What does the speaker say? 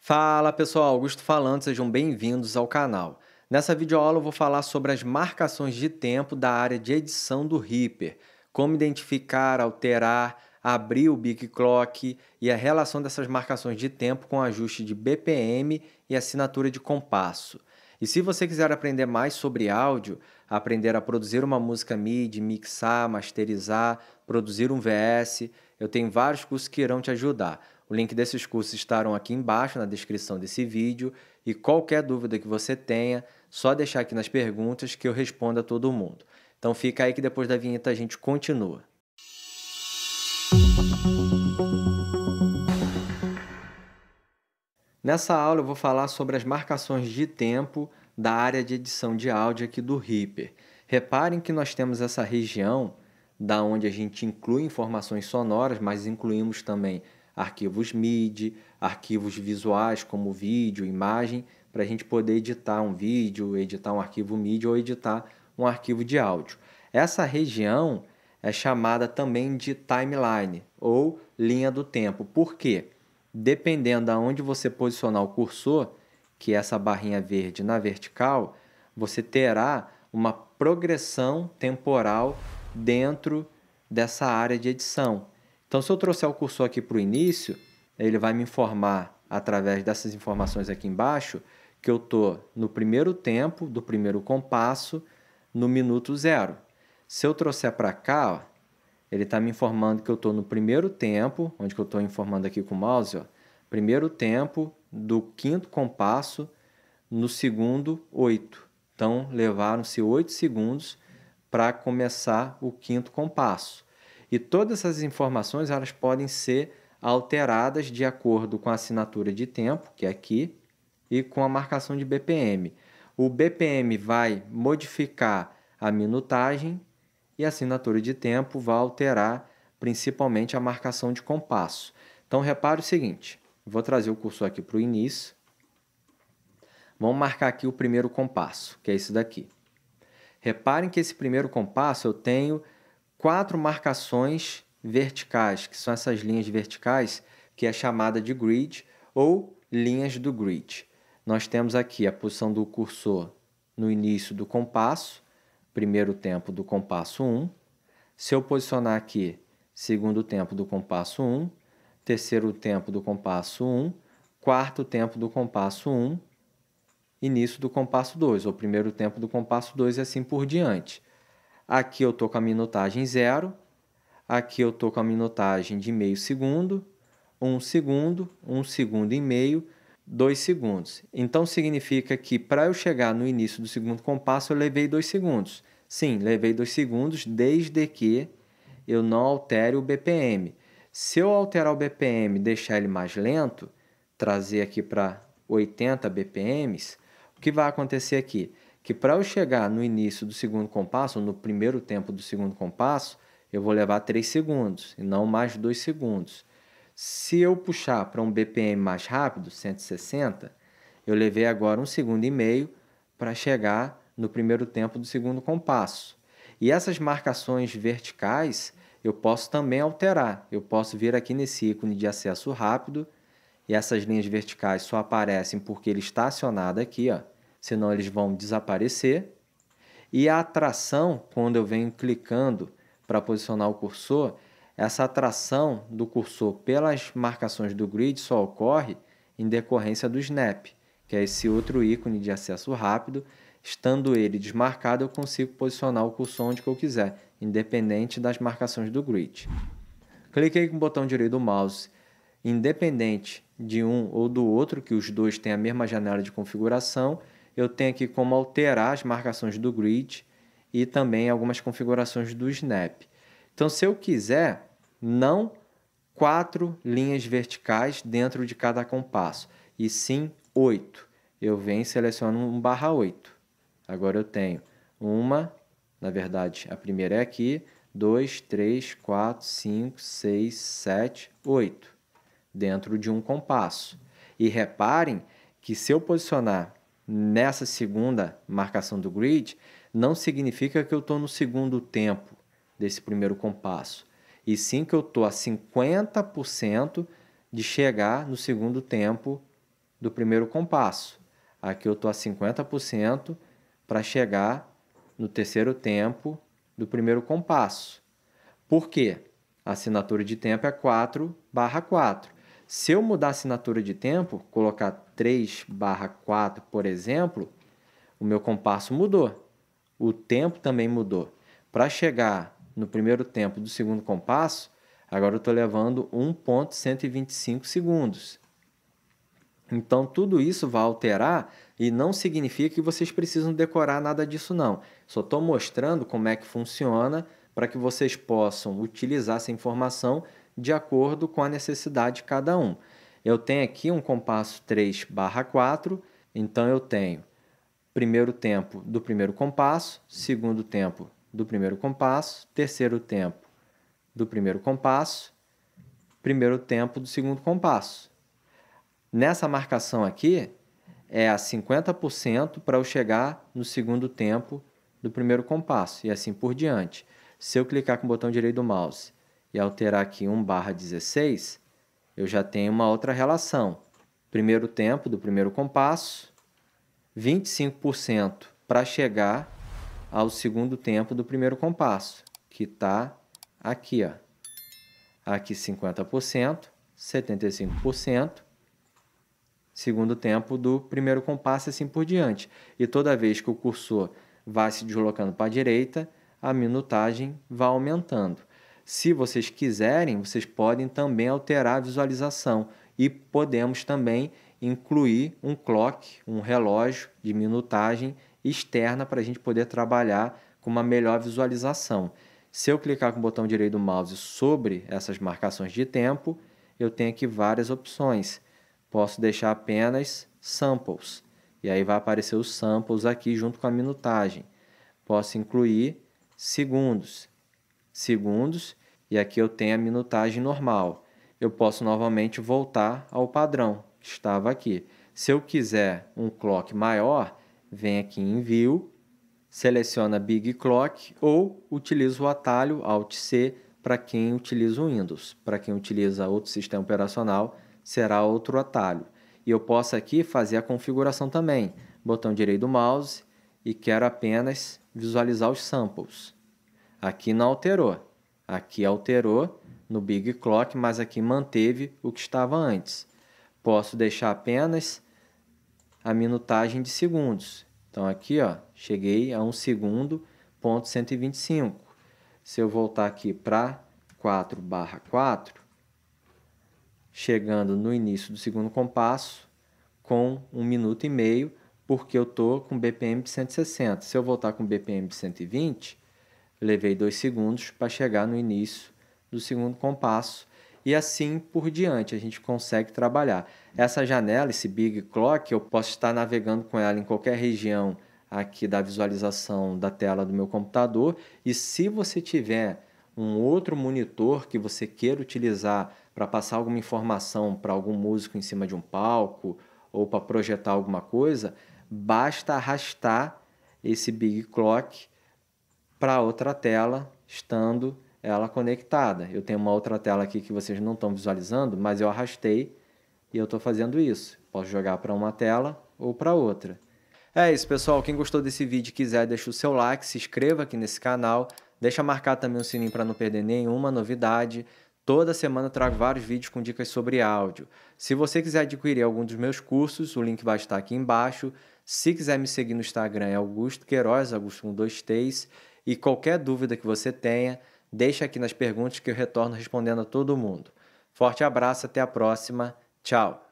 Fala pessoal, Augusto falando, sejam bem-vindos ao canal. Nessa videoaula eu vou falar sobre as marcações de tempo da área de edição do Reaper, como identificar, alterar, abrir o Big Clock e a relação dessas marcações de tempo com ajuste de BPM e assinatura de compasso. E se você quiser aprender mais sobre áudio, aprender a produzir uma música MIDI, mixar, masterizar, produzir um VS, eu tenho vários cursos que irão te ajudar. O link desses cursos estarão aqui embaixo na descrição desse vídeo e qualquer dúvida que você tenha, só deixar aqui nas perguntas que eu respondo a todo mundo. Então fica aí que depois da vinheta a gente continua. Nessa aula eu vou falar sobre as marcações de tempo da área de edição de áudio aqui do Reaper. Reparem que nós temos essa região da onde a gente inclui informações sonoras, mas incluímos também arquivos MIDI, arquivos visuais como vídeo, imagem, para a gente poder editar um vídeo, editar um arquivo MIDI ou editar um arquivo de áudio. Essa região é chamada também de timeline ou linha do tempo. Por quê? Dependendo aonde você posicionar o cursor, que é essa barrinha verde na vertical, você terá uma progressão temporal dentro dessa área de edição. Então, se eu trouxer o cursor aqui para o início, ele vai me informar, através dessas informações aqui embaixo, que eu estou no primeiro tempo do primeiro compasso, no minuto zero. Se eu trouxer para cá, ó, ele está me informando que eu estou no primeiro tempo, onde que eu estou informando aqui com o mouse, ó, primeiro tempo do quinto compasso, no segundo, oito. Então, levaram-se oito segundos para começar o quinto compasso. E todas essas informações elas podem ser alteradas de acordo com a assinatura de tempo, que é aqui, e com a marcação de BPM. O BPM vai modificar a minutagem e a assinatura de tempo vai alterar principalmente a marcação de compasso. Então repare o seguinte, vou trazer o cursor aqui para o início. Vamos marcar aqui o primeiro compasso, que é esse daqui. Reparem que esse primeiro compasso eu tenho quatro marcações verticais, que são essas linhas verticais, que é chamada de grid ou linhas do grid. Nós temos aqui a posição do cursor no início do compasso, primeiro tempo do compasso 1. Se eu posicionar aqui, segundo tempo do compasso 1, terceiro tempo do compasso 1, quarto tempo do compasso 1, início do compasso 2, ou primeiro tempo do compasso 2 e assim por diante. Aqui eu estou com a minutagem zero, aqui eu estou com a minutagem de meio segundo, um segundo, um segundo e meio, dois segundos. Então significa que para eu chegar no início do segundo compasso eu levei dois segundos. Sim, levei dois segundos desde que eu não altere o BPM. Se eu alterar o BPM, deixar ele mais lento, trazer aqui para 80 BPMs, o que vai acontecer aqui? que para eu chegar no início do segundo compasso, no primeiro tempo do segundo compasso, eu vou levar 3 segundos e não mais 2 segundos. Se eu puxar para um BPM mais rápido, 160, eu levei agora um segundo e meio para chegar no primeiro tempo do segundo compasso. E essas marcações verticais eu posso também alterar. Eu posso vir aqui nesse ícone de acesso rápido e essas linhas verticais só aparecem porque ele está acionado aqui, ó senão eles vão desaparecer. E a atração, quando eu venho clicando para posicionar o cursor, essa atração do cursor pelas marcações do grid só ocorre em decorrência do snap, que é esse outro ícone de acesso rápido. Estando ele desmarcado, eu consigo posicionar o cursor onde eu quiser, independente das marcações do grid. Cliquei com o botão direito do mouse, independente de um ou do outro, que os dois têm a mesma janela de configuração, eu tenho aqui como alterar as marcações do grid e também algumas configurações do snap. Então, se eu quiser, não quatro linhas verticais dentro de cada compasso, e sim oito. Eu venho e seleciono um barra 8. Agora eu tenho uma, na verdade, a primeira é aqui, 2, 3, 4, 5, 6, 7, 8, dentro de um compasso. E reparem que se eu posicionar nessa segunda marcação do grid, não significa que eu estou no segundo tempo desse primeiro compasso, e sim que eu estou a 50% de chegar no segundo tempo do primeiro compasso. Aqui eu estou a 50% para chegar no terceiro tempo do primeiro compasso. Por quê? A assinatura de tempo é 4 barra 4. Se eu mudar a assinatura de tempo, colocar 3 barra 4, por exemplo, o meu compasso mudou. O tempo também mudou. Para chegar no primeiro tempo do segundo compasso, agora eu estou levando 1,125 segundos. Então, tudo isso vai alterar e não significa que vocês precisam decorar nada disso, não. Só estou mostrando como é que funciona para que vocês possam utilizar essa informação de acordo com a necessidade de cada um. Eu tenho aqui um compasso 3 barra 4, então eu tenho primeiro tempo do primeiro compasso, segundo tempo do primeiro compasso, terceiro tempo do primeiro compasso, primeiro tempo do segundo compasso. Nessa marcação aqui, é a 50% para eu chegar no segundo tempo do primeiro compasso e assim por diante. Se eu clicar com o botão direito do mouse alterar aqui 1 barra 16, eu já tenho uma outra relação. Primeiro tempo do primeiro compasso, 25% para chegar ao segundo tempo do primeiro compasso, que está aqui. Ó. Aqui 50%, 75%, segundo tempo do primeiro compasso e assim por diante. E toda vez que o cursor vai se deslocando para a direita, a minutagem vai aumentando. Se vocês quiserem, vocês podem também alterar a visualização e podemos também incluir um clock, um relógio de minutagem externa para a gente poder trabalhar com uma melhor visualização. Se eu clicar com o botão direito do mouse sobre essas marcações de tempo, eu tenho aqui várias opções. Posso deixar apenas samples, e aí vai aparecer os samples aqui junto com a minutagem. Posso incluir segundos, segundos e aqui eu tenho a minutagem normal. Eu posso novamente voltar ao padrão que estava aqui. Se eu quiser um clock maior, vem aqui em View, seleciona Big Clock ou utiliza o atalho Alt C para quem utiliza o Windows. Para quem utiliza outro sistema operacional, será outro atalho. E eu posso aqui fazer a configuração também. Botão direito do mouse e quero apenas visualizar os samples. Aqui não alterou. Aqui alterou no Big Clock, mas aqui manteve o que estava antes. Posso deixar apenas a minutagem de segundos. Então aqui, ó, cheguei a 1 segundo, ponto 125. Se eu voltar aqui para 4 barra 4, chegando no início do segundo compasso, com 1 minuto e meio, porque eu estou com BPM de 160. Se eu voltar com BPM de 120, Levei dois segundos para chegar no início do segundo compasso e assim por diante a gente consegue trabalhar. Essa janela, esse big clock, eu posso estar navegando com ela em qualquer região aqui da visualização da tela do meu computador e se você tiver um outro monitor que você queira utilizar para passar alguma informação para algum músico em cima de um palco ou para projetar alguma coisa, basta arrastar esse big clock para outra tela, estando ela conectada. Eu tenho uma outra tela aqui que vocês não estão visualizando, mas eu arrastei e eu estou fazendo isso. Posso jogar para uma tela ou para outra. É isso, pessoal. Quem gostou desse vídeo e quiser, deixa o seu like, se inscreva aqui nesse canal. Deixa marcar também o sininho para não perder nenhuma novidade. Toda semana eu trago vários vídeos com dicas sobre áudio. Se você quiser adquirir algum dos meus cursos, o link vai estar aqui embaixo. Se quiser me seguir no Instagram é Augusto Queiroz, Augusto com dois T's. E qualquer dúvida que você tenha, deixa aqui nas perguntas que eu retorno respondendo a todo mundo. Forte abraço, até a próxima. Tchau!